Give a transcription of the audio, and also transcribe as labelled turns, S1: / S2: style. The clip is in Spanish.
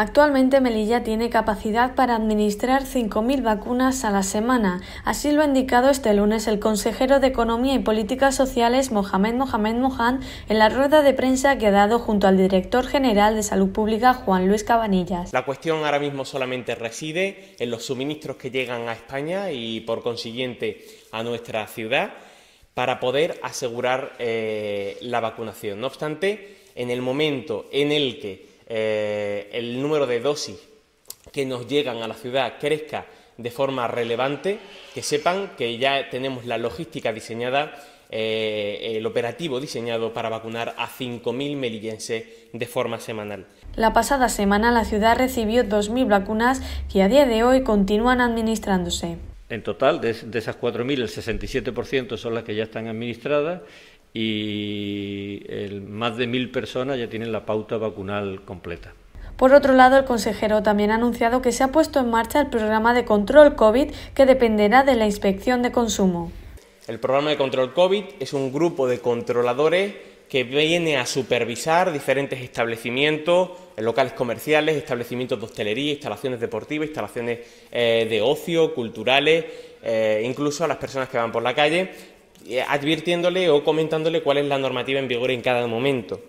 S1: Actualmente Melilla tiene capacidad para administrar 5.000 vacunas a la semana. Así lo ha indicado este lunes el consejero de Economía y Políticas Sociales Mohamed Mohamed Mohan en la rueda de prensa que ha dado junto al director general de Salud Pública Juan Luis Cabanillas.
S2: La cuestión ahora mismo solamente reside en los suministros que llegan a España y por consiguiente a nuestra ciudad para poder asegurar eh, la vacunación. No obstante, en el momento en el que eh, el número de dosis que nos llegan a la ciudad crezca de forma relevante, que sepan que ya tenemos la logística diseñada, eh, el operativo diseñado para vacunar a 5.000
S3: melillenses de forma semanal.
S1: La pasada semana la ciudad recibió 2.000 vacunas que a día de hoy continúan administrándose.
S3: En total, de, de esas 4.000, el 67% son las que ya están administradas y más de mil personas ya tienen la pauta vacunal completa.
S1: Por otro lado, el consejero también ha anunciado que se ha puesto en marcha el programa de control COVID que dependerá de la inspección de consumo.
S2: El programa de control COVID es un grupo de controladores que viene a supervisar diferentes establecimientos, eh, locales comerciales, establecimientos de hostelería, instalaciones deportivas, instalaciones eh, de ocio, culturales, eh, incluso a las personas que van por la calle, advirtiéndole o comentándole cuál es la normativa en vigor en cada momento.